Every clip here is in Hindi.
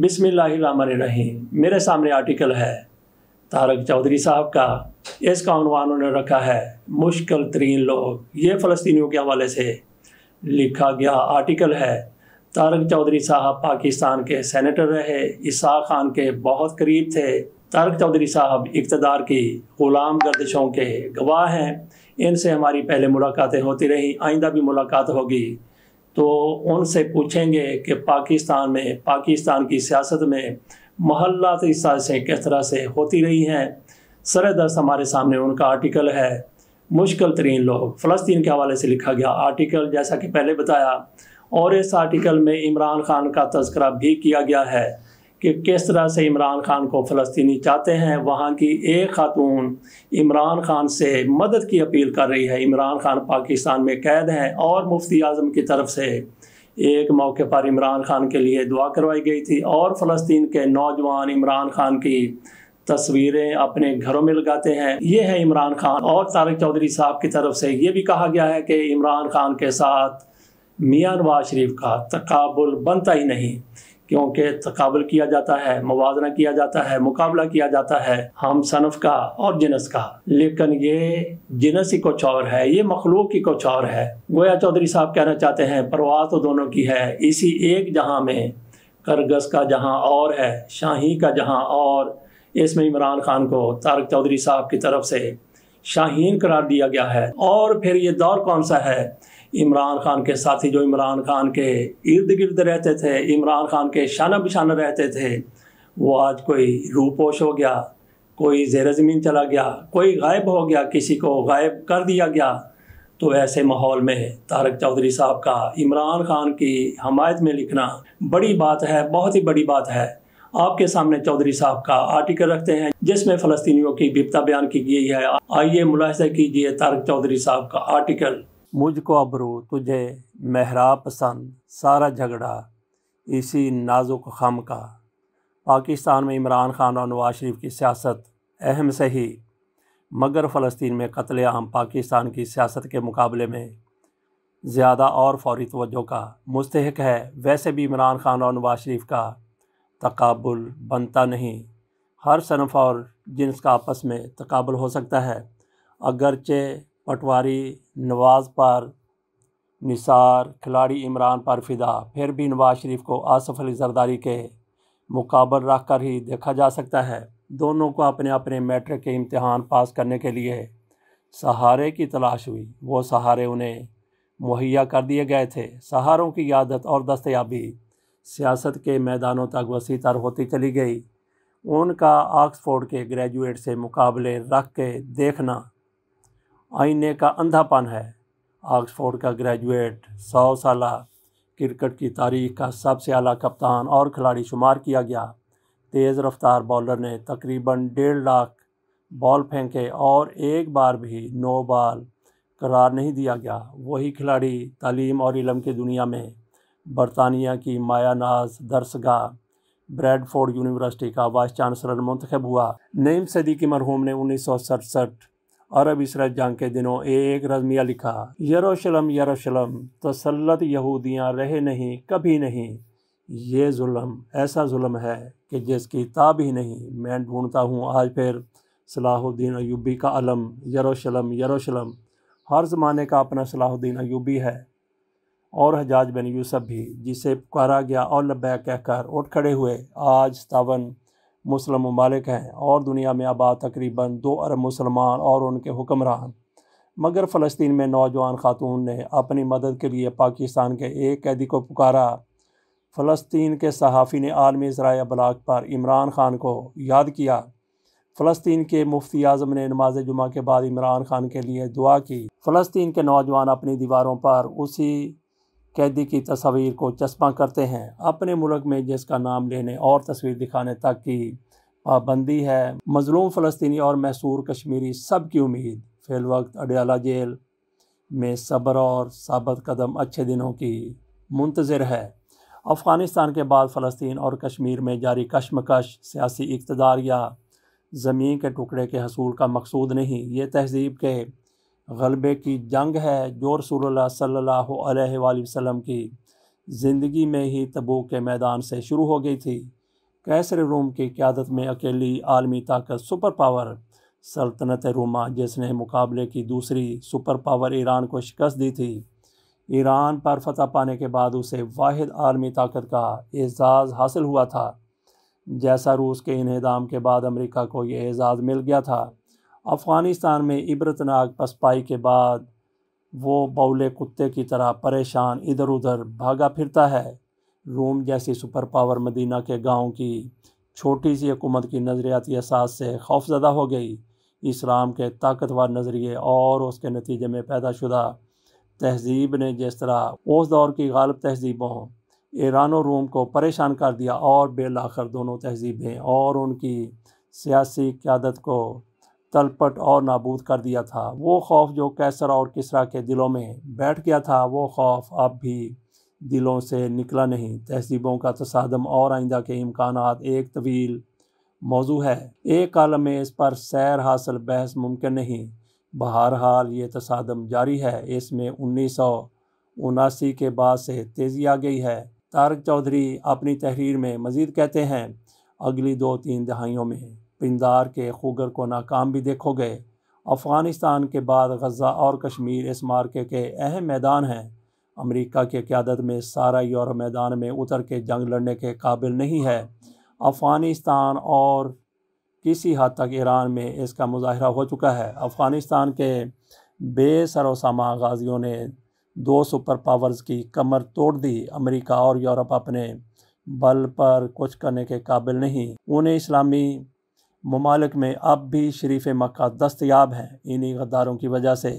बिसमीम मेरे सामने आर्टिकल है तारक चौधरी साहब का इसका अनवान उन्होंने रखा है मुश्किल तरीन लोग ये फ़लस्तियों के हवाले से लिखा गया आर्टिकल है तारक चौधरी साहब पाकिस्तान के सेनेटर रहे ईसा खान के बहुत करीब थे तारक चौधरी साहब इकतदार की ग़ुलाम गर्दिशों के गवाह हैं इनसे हमारी पहले मुलाकातें होती रहीं आइंदा भी मुलाकात होगी तो उनसे पूछेंगे कि पाकिस्तान में पाकिस्तान की सियासत में महल्लाती साजिशें किस तरह से होती रही हैं सरदर्स हमारे सामने उनका आर्टिकल है मुश्किल तरीन लोग फ़लस्तीन के हवाले से लिखा गया आर्टिकल जैसा कि पहले बताया और इस आर्टिकल में इमरान खान का तस्करा भी किया गया है कि किस तरह से इमरान खान को फलस्तनी चाहते हैं वहाँ की एक खातून इमरान खान से मदद की अपील कर रही है इमरान खान पाकिस्तान में कैद हैं और मुफ्ती आजम की तरफ से एक मौके पर इमरान खान के लिए दुआ करवाई गई थी और फ़लस्तीन के नौजवान इमरान खान की तस्वीरें अपने घरों में लगाते हैं ये है इमरान खान और तारक चौधरी साहब की तरफ से ये भी कहा गया है कि इमरान खान के साथ मियाँ नवाज शरीफ का तकबुल बनता ही नहीं क्योंकि तकबल किया जाता है मुजना किया जाता है मुकाबला किया जाता है हम सनफ का और जिनस का लेकिन ये जिनस ही कुछ और है ये मखलूक की कुछ और है गोया चौधरी साहब कहना चाहते हैं परवाह तो दोनों की है इसी एक जहाँ में करगस का जहाँ और है शाही का जहाँ और इसमें इमरान खान को तारक चौधरी साहब की तरफ से शाहीन करार दिया गया है और फिर ये दौर कौन सा है इमरान खान के साथी जो इमरान खान के इर्द गिर्द रहते थे इमरान खान के शाना बिशाना रहते थे वो आज कोई रूपोश हो गया कोई जेर ज़मीन चला गया कोई गायब हो गया किसी को गायब कर दिया गया तो ऐसे माहौल में तारक चौधरी साहब का इमरान खान की हमायत में लिखना बड़ी बात है बहुत ही बड़ी बात है आपके सामने चौधरी साहब का आर्टिकल रखते हैं जिसमें फलस्तीनियों की विपता बयान की गई है आइए मुलाहजा कीजिए तारक चौधरी साहब का आर्टिकल मुझको अबरू तुझे मेहरा पसंद सारा झगड़ा इसी नाजुक खम का पाकिस्तान में इमरान खान और नवाज शरीफ की सियासत अहम सही मगर फ़लस्तीन में कत्ल आम पाकिस्तान की सियासत के मुकाबले में ज़्यादा और फौरी तवज्जो का मुस्तक है वैसे भी इमरान खान और नवाज शरीफ का तकबुल बनता नहीं हर सनफ़ और जिन्स का आपस में तकबुल हो सकता है अगरचे पटवारी नवाज़ पर निसार खिलाड़ी इमरान पर फिदा फिर भी नवाज शरीफ को आसफ़ अली जरदारी के मुकाबल रख कर ही देखा जा सकता है दोनों को अपने अपने मैट्रिक के इम्तहान पास करने के लिए सहारे की तलाश हुई वो सहारे उन्हें मुहैया कर दिए गए थे सहारों की आदत और दस्तयाबी सियासत के मैदानों तक वसी तर होती चली गई उनका ऑक्सफोर्ड के ग्रेजुएट से मुकाबले रख के देखना आईने का अंधापन है ऑक्सफोर्ड का ग्रेजुएट सौ साल क्रिकेट की तारीख का सबसे अला कप्तान और खिलाड़ी शुमार किया गया तेज़ रफ्तार बॉलर ने तकरीबन डेढ़ लाख बॉल फेंके और एक बार भी नो बॉल करार नहीं दिया गया वही खिलाड़ी तालीम और इलम की दुनिया में बरतानिया की माया नाज दरसगाह ब्रैडफोर्ड यूनिवर्सिटी का वाइस चांसलर मंतखब हुआ नईम सदी की मरहूम ने उन्नीस सौ सड़सठ अरब इसरत जंग के दिनों एक रजमिया लिखा यरोशलम यरोशलम तसलत यहूदियाँ रहे नहीं कभी नहीं ये जुल्म ऐसा जुल्म है कि जिसकी ताब ही नहीं मैं ढूंढता हूँ आज फिर सलाहुद्दीन अयूबी का अलम यरोशलम यरोशलम हर ज़माने का अपना सलाहुद्दीन अयूबी है और हजाज बन यूसुफ भी जिसे पुकारा गया और लब्बैक कहकर उठ खड़े हुए आज सतावन मुस्लिम ममालिक हैं और दुनिया में आबाद तकरीबन दो अरब मुसलमान और उनके हुक्मरान मगर फ़लस्तीन में नौजवान खातून ने अपनी मदद के लिए पाकिस्तान के एक कैदी को पुकारा फ़लस्तीन के सहाफ़ी ने आलमी इसराय ब्लाक पर इमरान खान को याद किया फ़लस्तीन के मुफ्ती आज़म ने नमाज जुमा के बाद इमरान खान के लिए दुआ की फ़लस्तीन के नौजवान अपनी दीवारों पर उसी कैदी की तस्वीर को चस्पा करते हैं अपने मुल्क में जिसका नाम लेने और तस्वीर दिखाने तक की पाबंदी है मजलूम फ़लस्तनी और मैसूर कश्मीरी सब की उम्मीद फिल वक्त अडयाला जेल में सब्र और सबत कदम अच्छे दिनों की मुंतज़र है अफ़गानिस्तान के बाद फ़लस्तीन और कश्मीर में जारी कश्मकश सियासी इकतदार या ज़मीन के टुकड़े के हसूल का मकसूद नहीं ये तहजीब के गलबे की जंग है जो रसूल सल्ला वसम की ज़िंदगी में ही तबो के मैदान से शुरू हो गई थी कैसर रूम की क्यादत में अकेली आलमी ताकत सुपर पावर सल्तनत रोमा जिसने मुकाबले की दूसरी सुपर पावर ईरान को शिकस्त दी थी ईरान पर फतह पाने के बाद उसे वाद आलमी ताकत का एजाज़ हासिल हुआ था जैसा रूस के इनहदाम के बाद अमेरिका को यह एजाज़ मिल गया था अफ़गानिस्तान में इबरतनाक पसपाई के बाद वो बौले कुत्ते की तरह परेशान इधर उधर भागा फिरता है रोम जैसी सुपर पावर मदीना के गांव की छोटी सी हुकूमत की नज़रियाती असास से खौफजदा हो गई इस्लाम के ताकतवर नज़रिए और उसके नतीजे में पैदाशुदा तहजीब ने जिस तरह उस दौर की गालब तहजीबों ईरान और रोम को परेशान कर दिया और बेलाखर दोनों तहजीबें और उनकी सियासी क्यादत को तलपट और नाबूद कर दिया था वो खौफ जो कैसर और किसरा के दिलों में बैठ गया था वो खौफ अब भी दिलों से निकला नहीं तहजीबों का तसादम और आइंदा के इम्कान एक तवील मौजू है एक कल में इस पर सैर हासिल बहस मुमकिन नहीं बहरहाल ये तसादम जारी है इसमें उन्नीस सौ उनासी के बाद से तेज़ी आ गई है तारक चौधरी अपनी तहरीर में मज़ीद कहते हैं अगली दो तीन दहाइयों में पिंदार के खूगर को नाकाम भी देखोगे अफ़गानिस्तान के बाद गज़ा और कश्मीर इस मार्के के अहम मैदान हैं अमेरिका की क्यादत में सारा यूरोप मैदान में उतर के जंग लड़ने के काबिल नहीं है अफ़गानिस्तान और किसी हद तक ईरान में इसका मुजाहरा हो चुका है अफ़गानिस्तान के बेसरोसामा गाजियों ने दो सुपर पावर्स की कमर तोड़ दी अमेरिका और यूरोप अपने बल पर कुछ करने के काबिल नहीं उन्हें इस्लामी ममालक में अब भी शरीफ मक्का दस्तयाब हैं इन्हीं गद्दारों की वजह से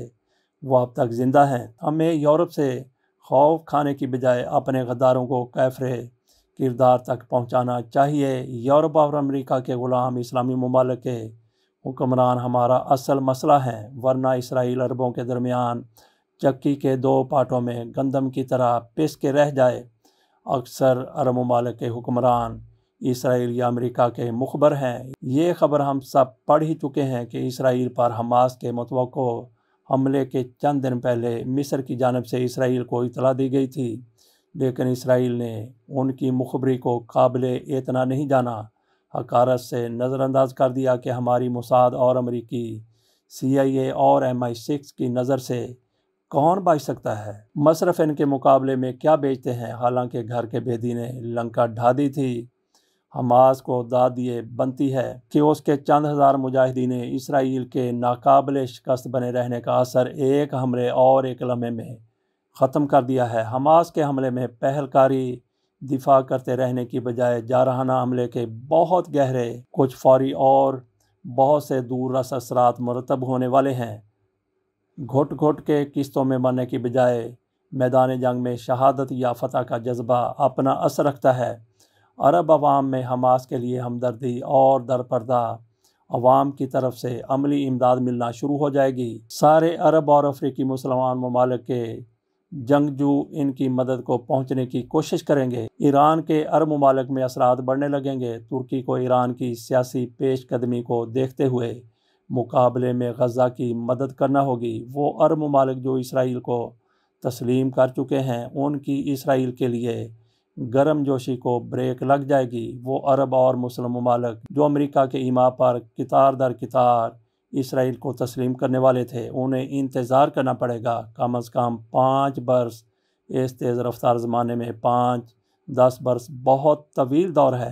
वो अब तक ज़िंदा हैं हमें यूरोप से खौफ खाने की बजाय अपने गद्दारों को कैफरे किरदार तक पहुँचाना चाहिए यूरोप और अमरीका के ग़ुलाम इस्लामी ममालक के हुक्मरान हमारा असल मसला है वरना इसराइल अरबों के दरमियान चक्की के दो पार्टों में गंदम की तरह पिस के रह जाए अक्सर अरब ममालक के हुक्मरान इसराइल या अमेरिका के मुखबर हैं ये खबर हम सब पढ़ ही चुके हैं कि इसराइल पर हमास के मतवक़ हमले के चंद दिन पहले मिस्र की जानब से इसराइल को इतला दी गई थी लेकिन इसराइल ने उनकी मुखबरी को काबिल इतना नहीं जाना हकारत से नज़रअंदाज कर दिया कि हमारी मुसाद और अमरीकी सी आई ए और एम आई सिक्स की नज़र से कौन बाज सकता है मशरफ इनके मुकाबले में क्या बेचते हैं हालांकि घर के बेदी ने लंका ढा दी थी हमास को दाद दिए बनती है कि उसके चंद हज़ार मुजाहिदीन इसराइल के नाकबिल शिकस्त बने रहने का असर एक हमले और एक लम्हे में ख़त्म कर दिया है हमास के हमले में पहलकारी दिफा करते रहने की बजाय जारहाना हमले के बहुत गहरे कुछ फौरी और बहुत से दूर रस असरात मरतब होने वाले हैं घुट घुट के किस्तों में मरने की बजाय मैदान जंग में शहादत या फतह का जज्बा अपना असर रखता है अरब अवाम में हमास के लिए हमदर्दी और दरपर्दा अवाम की तरफ से अमली इमदाद मिलना शुरू हो जाएगी सारे अरब और अफ्रीकी मुसलमान ममालिक के जंगजू इनकी मदद को पहुंचने की कोशिश करेंगे ईरान के अरब ममालिक में असरात बढ़ने लगेंगे तुर्की को ईरान की सियासी पेशकदमी को देखते हुए मुकाबले में गजा की मदद करना होगी वो अरब ममालिक जो इसराइल को तस्लीम कर चुके हैं उनकी इसराइल के लिए गर्म जोशी को ब्रेक लग जाएगी वो अरब और मुस्लिम ममालक जो अमेरिका के इमा पर कतार दर कतार इसराइल को तस्लीम करने वाले थे उन्हें इंतज़ार करना पड़ेगा कम अज़ कम पाँच बरस इस तेज़ रफ्तार ज़माने में पाँच दस बरस बहुत तवील दौर है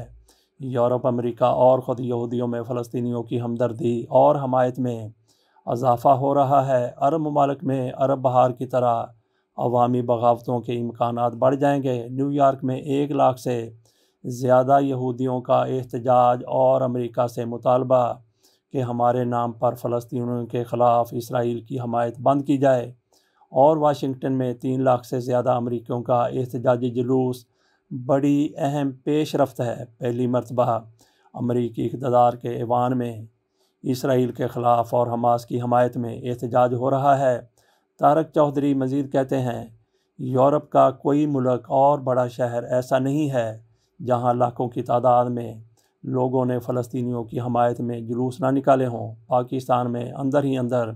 यूरोप अमेरिका और ख़ुद यहूदियों में फ़लस्तियों की हमदर्दी और हमायत में इजाफ़ा हो रहा है अरब ममालक में अरब बहार की तरह अवामी बगावतों के इम्कान बढ़ जाएंगे न्यूयॉर्क में एक लाख से ज़्यादा यहूदियों का एहतजाज और अमरीका से मुतालबा कि हमारे नाम पर फ़लस्तियों के ख़िलाफ़ इसराइल की हमायत बंद की जाए और वाशिंगटन में तीन लाख से ज़्यादा अमरीकियों का एहतजाजी जुलूस बड़ी अहम पेश रफ्त है पहली मरतबा अमरीकी इकतदार के ऐवान में इसराइल के ख़िलाफ़ और हमास की हमायत में एहतजाज हो रहा है तारक चौधरी मज़ीद कहते हैं यूरोप का कोई मुल्क और बड़ा शहर ऐसा नहीं है जहां लाखों की तादाद में लोगों ने फलस्तियों की हमायत में जुलूस ना निकाले हों पाकिस्तान में अंदर ही अंदर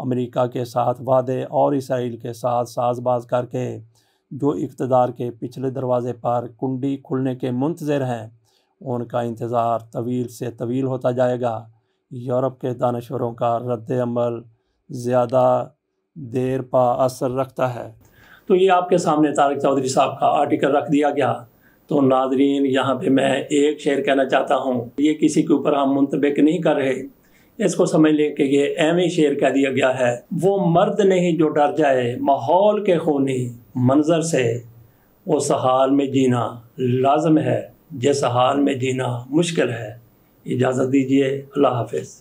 अमेरिका के साथ वादे और इसराइल के साथ साजबाज करके जो इकतदार के पिछले दरवाज़े पर कुंडी खुलने के मुंतज़र हैं उनका इंतज़ार तवील से तवील होता जाएगा यूरोप के दानश्वरों का रद्द अमल ज़्यादा देर पा असर रखता है तो ये आपके सामने तारक चौधरी साहब का आर्टिकल रख दिया गया तो नाजरीन यहाँ पे मैं एक शेर कहना चाहता हूँ ये किसी के ऊपर हम मुंतबिक नहीं कर रहे इसको समझ लें कि ये एम शेर कह दिया गया है वो मर्द नहीं जो डर जाए माहौल के खूनी मंजर से उस हाल में जीना लाजम है जिस हाल में जीना मुश्किल है इजाज़त दीजिए अल्लाह हाफिज़